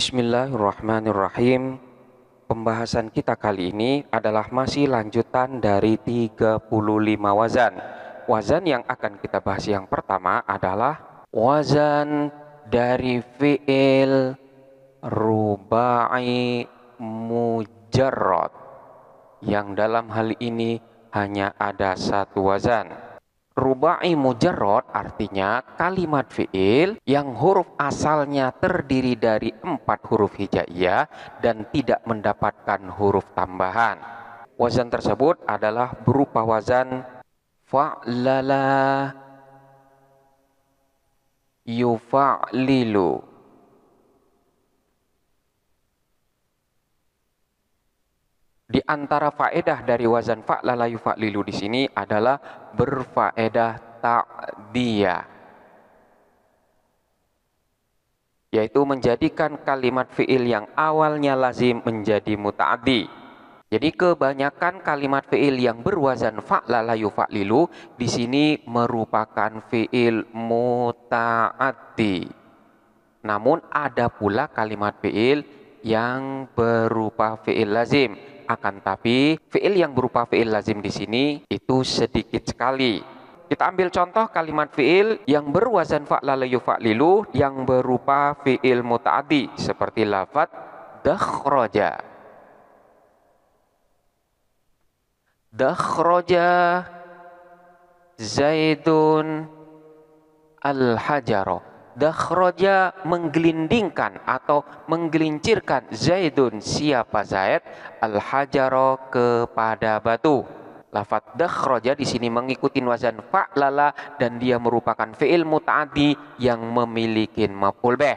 Bismillahirrahmanirrahim. Pembahasan kita kali ini adalah masih lanjutan dari 35 wazan. Wazan yang akan kita bahas yang pertama adalah wazan dari fi'il rubai mujarrad yang dalam hal ini hanya ada satu wazan. Rubai mujarot artinya kalimat fi'il yang huruf asalnya terdiri dari empat huruf hijaiyah dan tidak mendapatkan huruf tambahan. Wazan tersebut adalah berupa wazan fa'lala yufa'lilu di antara faedah dari wazan fa'la la lilu di sini adalah berfaedah ta'diyah. Yaitu menjadikan kalimat fi'il yang awalnya lazim menjadi muta'adi. Jadi kebanyakan kalimat fi'il yang berwazan fa'la layu fa'lilu di sini merupakan fi'il muta'adi. Namun ada pula kalimat fi'il yang berupa fi'il lazim akan tapi fiil yang berupa fiil lazim di sini itu sedikit sekali. Kita ambil contoh kalimat fiil yang berwazan fa'la layu fa'lilu yang berupa fiil muta'adi seperti lafat dakhroja. Dakhroja Zaidun al hajaroh Dakhroja menggelindingkan atau menggelincirkan Zaidun siapa Zaid al-hajaro kepada batu. Lafat dakhroja di sini mengikuti wazan fa'lala dan dia merupakan fi'il muta'adi yang memiliki maf'ul bih.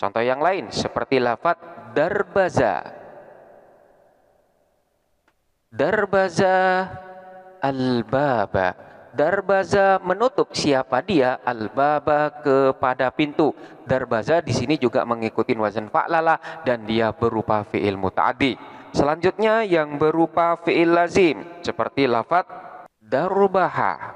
Contoh yang lain seperti lafat darbaza. Darbaza al-baba Darbaza menutup siapa dia albaba kepada pintu. Darbaza di sini juga mengikuti wazan fa'lala dan dia berupa fi'il muta'adi. Selanjutnya yang berupa fi'il lazim seperti lafat darbaha.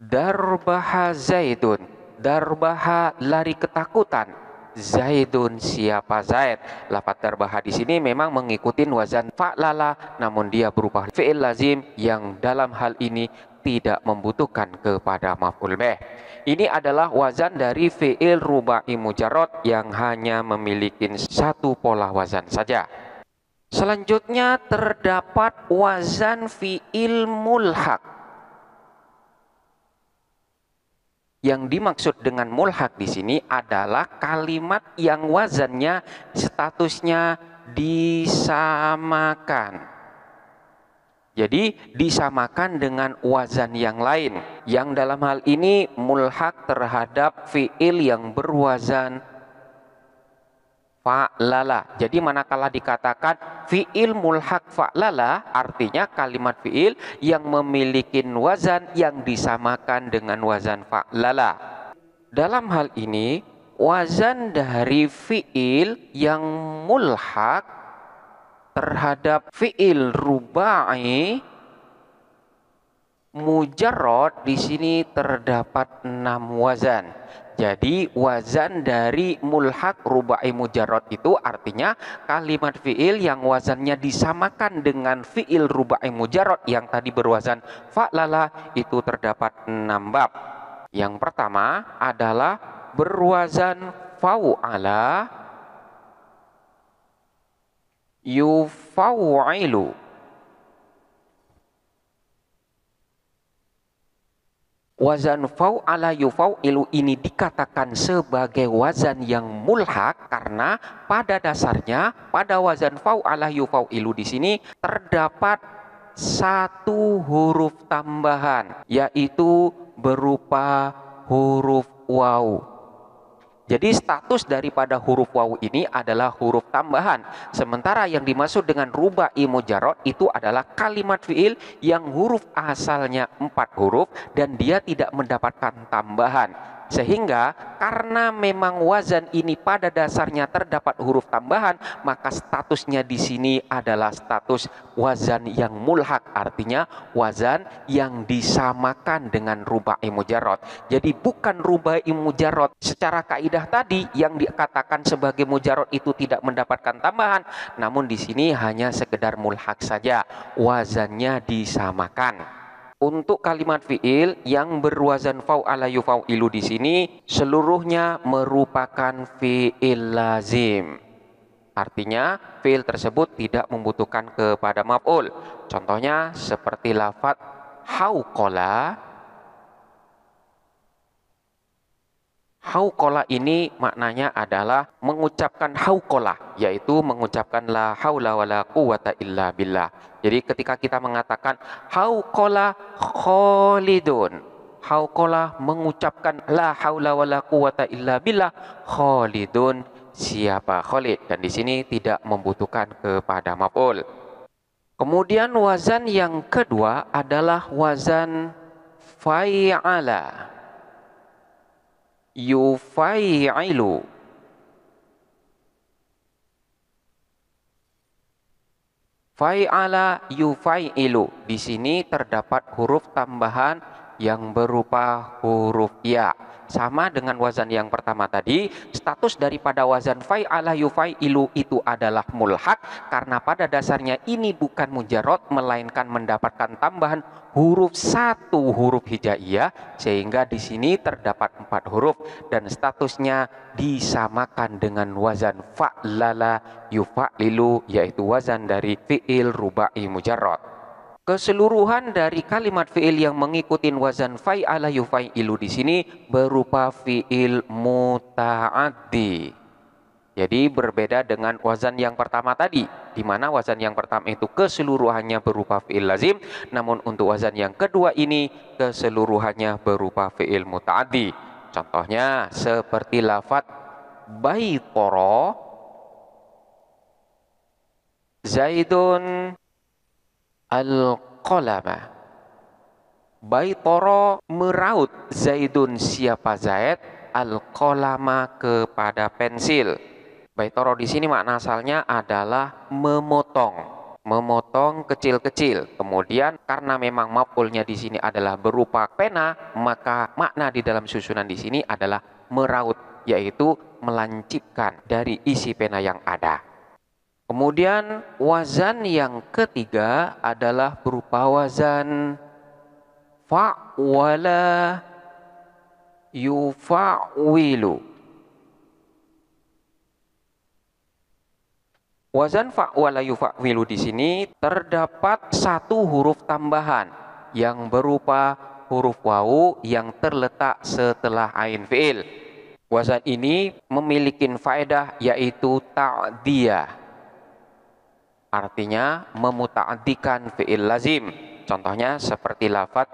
Darbaha Zaidun. Darbaha lari ketakutan Zaidun siapa Zaid lafat darbah di sini memang mengikuti wazan fa'lala namun dia berupa fi'il lazim yang dalam hal ini tidak membutuhkan kepada maf'ul bih. Ini adalah wazan dari fi'il rubai mujarot yang hanya memiliki satu pola wazan saja. Selanjutnya terdapat wazan fi'il mulhak Yang dimaksud dengan mulhak di sini adalah kalimat yang wazannya statusnya disamakan. Jadi disamakan dengan wazan yang lain. Yang dalam hal ini mulhak terhadap fiil yang berwazan fa'lala. Jadi manakala dikatakan fi'il mulhak fa'lala artinya kalimat fi'il yang memiliki wazan yang disamakan dengan wazan fa'lala. Dalam hal ini wazan dari fi'il yang mulhak terhadap fi'il rubai mujarot di sini terdapat enam wazan jadi wazan dari mulhak rubai mujarot itu artinya kalimat fiil yang wazannya disamakan dengan fiil rubai mujarot yang tadi berwazan fa'lala itu terdapat enam bab. Yang pertama adalah berwazan fau'ala yufaw'ilu Wazan fau ala yufau ilu ini dikatakan sebagai wazan yang mulhak karena pada dasarnya pada wazan fau ala yufau ilu di sini terdapat satu huruf tambahan yaitu berupa huruf waw. Jadi status daripada huruf wawu ini adalah huruf tambahan. Sementara yang dimaksud dengan rubai mujarot itu adalah kalimat fiil yang huruf asalnya empat huruf dan dia tidak mendapatkan tambahan. Sehingga karena memang wazan ini pada dasarnya terdapat huruf tambahan, maka statusnya di sini adalah status wazan yang mulhak, artinya wazan yang disamakan dengan rubai mujarot. Jadi bukan rubai mujarot secara kaidah tadi yang dikatakan sebagai mujarot itu tidak mendapatkan tambahan, namun di sini hanya sekedar mulhak saja, wazannya disamakan. Untuk kalimat fiil yang berwazan fau ala ilu di sini seluruhnya merupakan fiil lazim. Artinya fiil tersebut tidak membutuhkan kepada maf'ul. Contohnya seperti lafat kola. Haukola ini maknanya adalah mengucapkan haukola, yaitu mengucapkan la haula wala quwata illa billah. Jadi ketika kita mengatakan haukola kholidun, haukola mengucapkan la haula wala quwata illa billah kholidun siapa kholid dan di sini tidak membutuhkan kepada maf'ul. Kemudian wazan yang kedua adalah wazan fa'ala yufai'ilu Fai'ala yufai'ilu Di sini terdapat huruf tambahan yang berupa huruf ya sama dengan wazan yang pertama tadi status daripada wazan fa'ala yufailu itu adalah mulhak karena pada dasarnya ini bukan mujarot melainkan mendapatkan tambahan huruf satu huruf hijaiyah sehingga di sini terdapat empat huruf dan statusnya disamakan dengan wazan fa'lala yufa'ilu yaitu wazan dari fi'il rubai mujarot keseluruhan dari kalimat fiil yang mengikuti wazan fa'ala yufailu di sini berupa fiil mutaaddi. Jadi berbeda dengan wazan yang pertama tadi, di mana wazan yang pertama itu keseluruhannya berupa fiil lazim, namun untuk wazan yang kedua ini keseluruhannya berupa fiil mutaaddi. Contohnya seperti lafat baitoro Zaidun Al-Qalama. Baitoro meraut Zaidun siapa Zaid al-qalama kepada pensil. Baitoro di sini makna asalnya adalah memotong, memotong kecil-kecil. Kemudian karena memang mapulnya di sini adalah berupa pena, maka makna di dalam susunan di sini adalah meraut, yaitu melancipkan dari isi pena yang ada. Kemudian wazan yang ketiga adalah berupa wazan fa'wala yufawilu. Wazan fa'wala yufawilu di sini terdapat satu huruf tambahan yang berupa huruf wau yang terletak setelah ain fi'il. Wazan ini memiliki faedah yaitu ta'diyah. Artinya memutaatikan fi'il lazim. Contohnya seperti lafat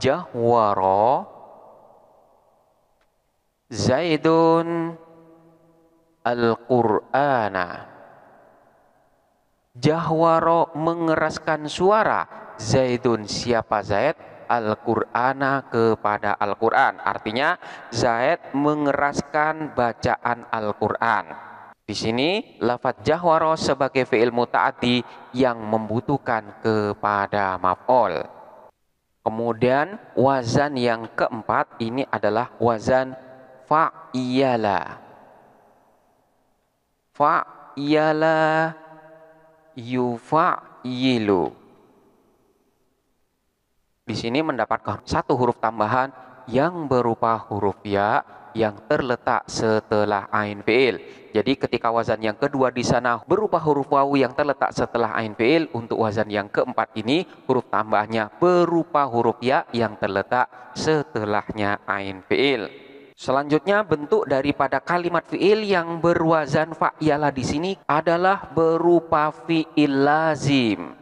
jahwaro Zaidun al-Qur'ana. Jahwaro mengeraskan suara. Zaidun siapa Zaid? Al-Qur'ana kepada Al-Qur'an. Artinya Zaid mengeraskan bacaan Al-Qur'an. Di sini lafadz jahwaro sebagai fi'il muta'ati yang membutuhkan kepada maf'ul. Kemudian wazan yang keempat ini adalah wazan fa'iyala. Fa'iyala yufa'yilu. Di sini mendapatkan satu huruf tambahan yang berupa huruf ya yang terletak setelah ain fi'il. Jadi ketika wazan yang kedua di sana berupa huruf wawu yang terletak setelah ain fi'il, untuk wazan yang keempat ini huruf tambahnya berupa huruf ya yang terletak setelahnya ain fi'il. Selanjutnya bentuk daripada kalimat fiil yang berwazan fa'yalah di sini adalah berupa fiil lazim.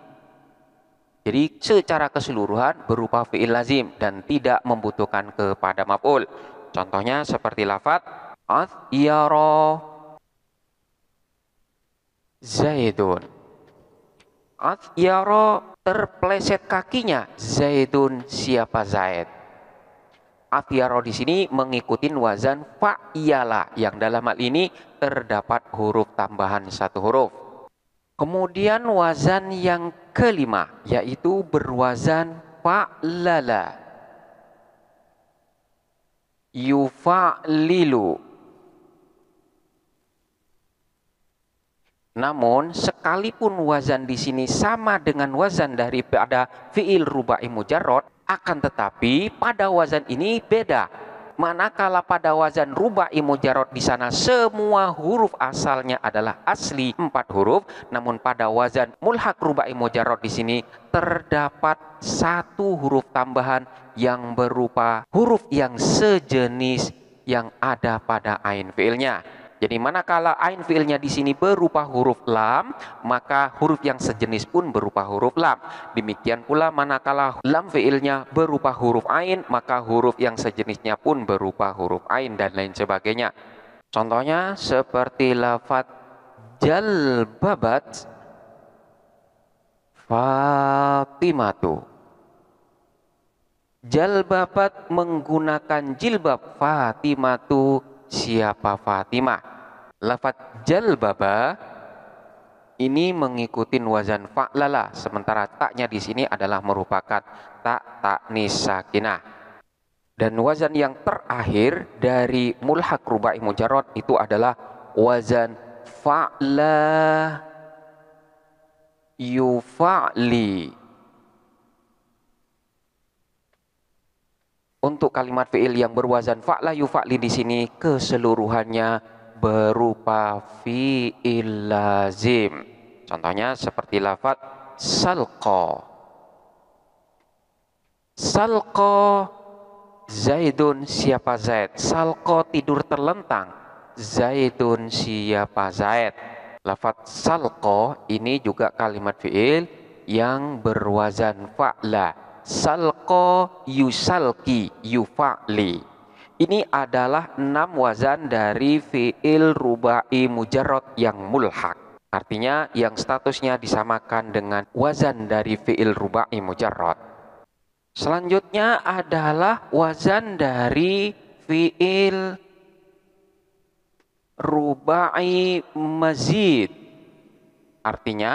Jadi secara keseluruhan berupa fiil lazim dan tidak membutuhkan kepada maf'ul. Contohnya seperti lafat Atyara Zaidun. Atyara terpleset kakinya Zaidun siapa Zaid. Atyara di sini mengikuti wazan fa'iyala yang dalam hal ini terdapat huruf tambahan satu huruf. Kemudian wazan yang kelima yaitu berwazan fa'lala yufa'lilu Namun sekalipun wazan di sini sama dengan wazan daripada fiil rubai mujarrad akan tetapi pada wazan ini beda manakala pada wazan rubah rubai jarot di sana semua huruf asalnya adalah asli empat huruf namun pada wazan mulhak rubah rubai jarot di sini terdapat satu huruf tambahan yang berupa huruf yang sejenis yang ada pada ain fiilnya jadi manakala ain fiilnya di sini berupa huruf lam, maka huruf yang sejenis pun berupa huruf lam. Demikian pula manakala lam fiilnya berupa huruf ain, maka huruf yang sejenisnya pun berupa huruf ain dan lain sebagainya. Contohnya seperti lafat jalbabat Fatimatu. Jalbabat menggunakan jilbab Fatimatu siapa Fatimah. Lafat baba ini mengikuti wazan fa'lala sementara taknya di sini adalah merupakan tak tak nisakina. Dan wazan yang terakhir dari mulhak rubai mujarot itu adalah wazan fa'la yufa'li untuk kalimat fi'il yang berwazan fa'la yufa'li di sini keseluruhannya berupa fi'il lazim. Contohnya seperti lafat salqa. Salqa Zaidun siapa Zaid? Salqa tidur terlentang. Zaidun siapa Zaid? Lafat salqa ini juga kalimat fi'il yang berwazan fa'la. Salqa yusalki yufa'li. Ini adalah enam wazan dari fi'il rubai mujarot yang mulhak. Artinya yang statusnya disamakan dengan wazan dari fi'il rubai mujarot. Selanjutnya adalah wazan dari fi'il rubai mazid. Artinya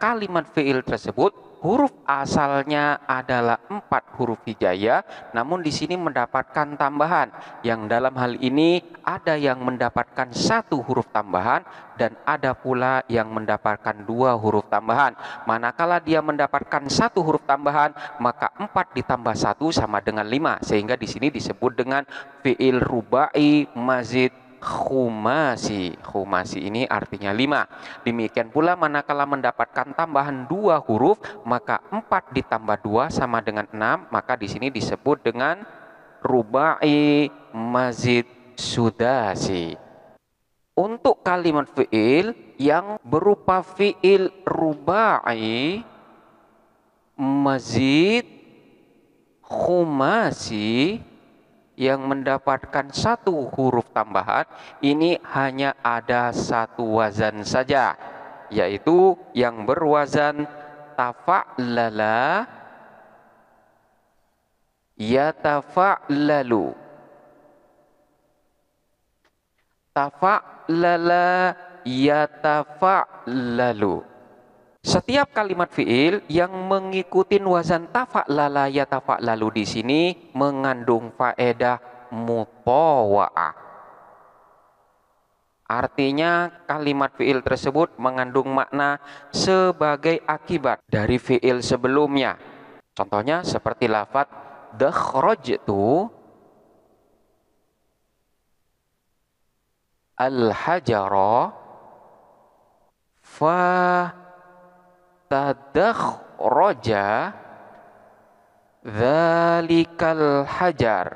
kalimat fi'il tersebut huruf asalnya adalah empat huruf hijaiyah, namun di sini mendapatkan tambahan. Yang dalam hal ini ada yang mendapatkan satu huruf tambahan dan ada pula yang mendapatkan dua huruf tambahan. Manakala dia mendapatkan satu huruf tambahan, maka empat ditambah satu sama dengan lima, sehingga di sini disebut dengan fiil rubai mazid khumasi. Khumasi ini artinya lima. Demikian pula manakala mendapatkan tambahan dua huruf, maka empat ditambah dua sama dengan enam, maka di sini disebut dengan rubai mazid sudasi. Untuk kalimat fi'il yang berupa fi'il rubai mazid khumasi yang mendapatkan satu huruf tambahan ini hanya ada satu wazan saja yaitu yang berwazan tafa'lala yatafa'lalu tafa'lala yatafa'lalu setiap kalimat fiil yang mengikuti wazan tafa'lala ya lalu di sini mengandung faedah mutawa'ah. Artinya kalimat fiil tersebut mengandung makna sebagai akibat dari fiil sebelumnya. Contohnya seperti lafat dakhrajtu al-hajara fa tadakhraja dzalikal hajar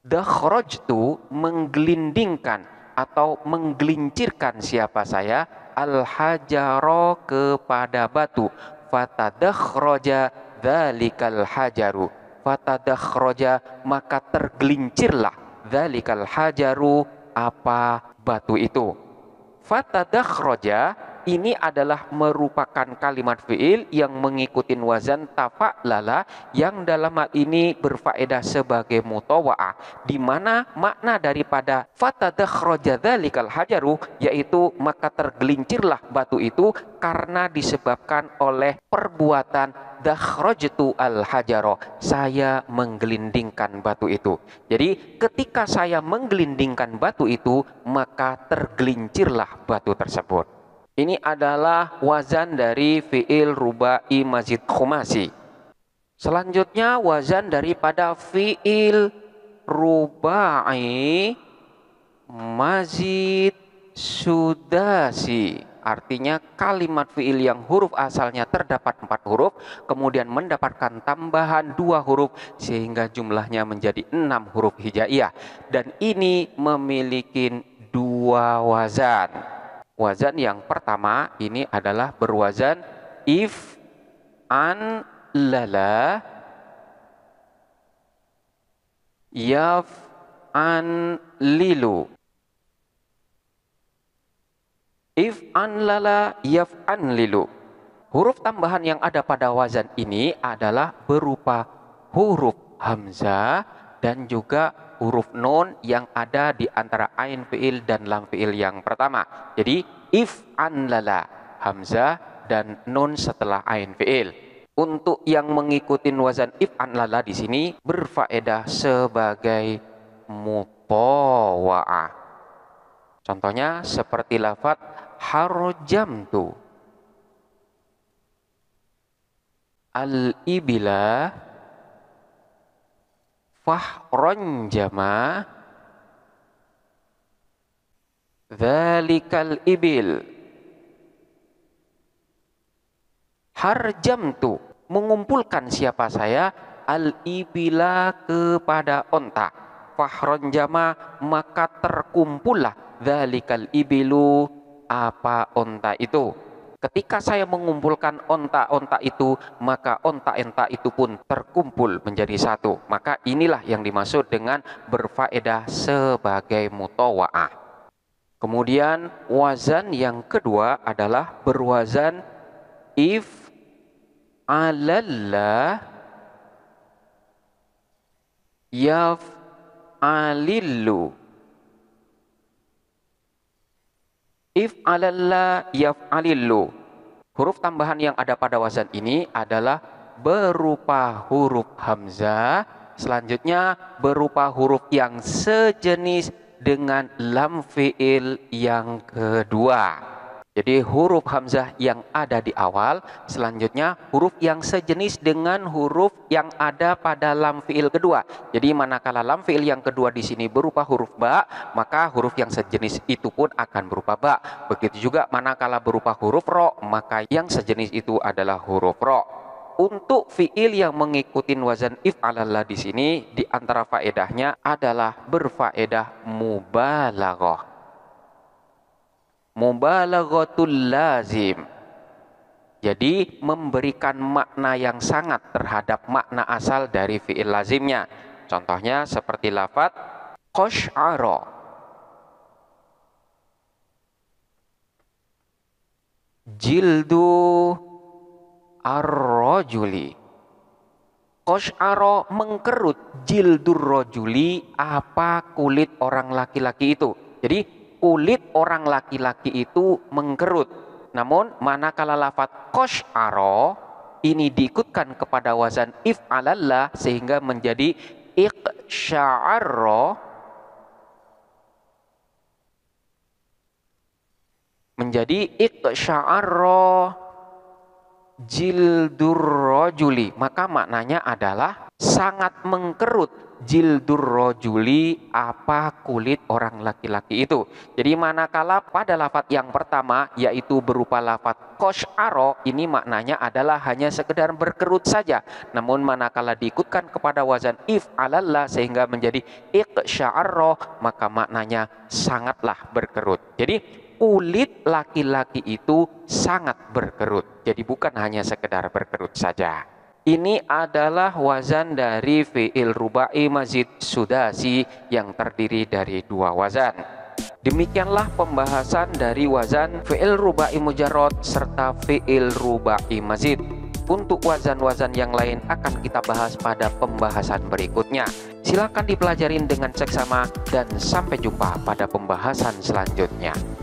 dakhrajtu menggelindingkan atau menggelincirkan siapa saya al hajaro kepada batu fatadakhraja dzalikal hajaru fatadakhraja maka tergelincirlah dzalikal hajaru apa batu itu fatadakhraja ini adalah merupakan kalimat fiil yang mengikuti wazan tafa'lala yang dalam hal ini berfaedah sebagai mutawa'ah di mana makna daripada fatadakhraja dzalikal hajaru yaitu maka tergelincirlah batu itu karena disebabkan oleh perbuatan dakhrajtu al hajaro saya menggelindingkan batu itu jadi ketika saya menggelindingkan batu itu maka tergelincirlah batu tersebut ini adalah wazan dari fi'il rubai mazid khumasi. Selanjutnya wazan daripada fi'il rubai mazid sudasi. Artinya kalimat fi'il yang huruf asalnya terdapat empat huruf, kemudian mendapatkan tambahan dua huruf sehingga jumlahnya menjadi enam huruf hijaiyah. Dan ini memiliki dua wazan. Wazan yang pertama ini adalah berwazan if an lala yaf an lilu if an lala yaf an lilu huruf tambahan yang ada pada wazan ini adalah berupa huruf hamzah dan juga huruf nun yang ada di antara ain fiil dan lam fiil yang pertama. Jadi if an lala hamzah dan nun setelah ain fiil. Untuk yang mengikuti wazan if an lala di sini berfaedah sebagai mutawa'ah. Contohnya seperti lafat tu al-ibila fahron jama dhalikal ibil harjam tu mengumpulkan siapa saya al ibila kepada onta fahron jama maka terkumpullah dhalikal ibilu apa onta itu Ketika saya mengumpulkan onta ontak itu, maka onta ontak itu pun terkumpul menjadi satu. Maka inilah yang dimaksud dengan berfaedah sebagai mutawa'ah. Kemudian wazan yang kedua adalah berwazan if alallah yaf alillu If alalla yaf'alillu. Huruf tambahan yang ada pada wazan ini adalah berupa huruf hamzah, selanjutnya berupa huruf yang sejenis dengan lam fi'il yang kedua. Jadi huruf hamzah yang ada di awal, selanjutnya huruf yang sejenis dengan huruf yang ada pada lam fiil kedua. Jadi manakala lam fiil yang kedua di sini berupa huruf ba, maka huruf yang sejenis itu pun akan berupa ba. Begitu juga manakala berupa huruf ro, maka yang sejenis itu adalah huruf ro. Untuk fiil yang mengikuti wazan alallah di sini, di antara faedahnya adalah berfaedah mubalaghah mubalaghatul lazim. Jadi memberikan makna yang sangat terhadap makna asal dari fi'il lazimnya. Contohnya seperti lafat qasyara Jildu ar-rajuli. qasyara mengkerut jildur rojuli apa kulit orang laki-laki itu. Jadi kulit orang laki-laki itu mengkerut. Namun manakala lafat kosharo ini diikutkan kepada wazan if alallah sehingga menjadi iqsya'arro menjadi iqsya'arro jildur rojuli maka maknanya adalah sangat mengkerut jildur rojuli apa kulit orang laki-laki itu. Jadi manakala pada lafat yang pertama yaitu berupa lafat aro ini maknanya adalah hanya sekedar berkerut saja. Namun manakala diikutkan kepada wazan if alallah sehingga menjadi sya'arro maka maknanya sangatlah berkerut. Jadi kulit laki-laki itu sangat berkerut. Jadi bukan hanya sekedar berkerut saja ini adalah wazan dari fi'il rubai mazid sudasi yang terdiri dari dua wazan. Demikianlah pembahasan dari wazan fi'il rubai mujarot serta fi'il rubai mazid. Untuk wazan-wazan yang lain akan kita bahas pada pembahasan berikutnya. Silakan dipelajarin dengan seksama dan sampai jumpa pada pembahasan selanjutnya.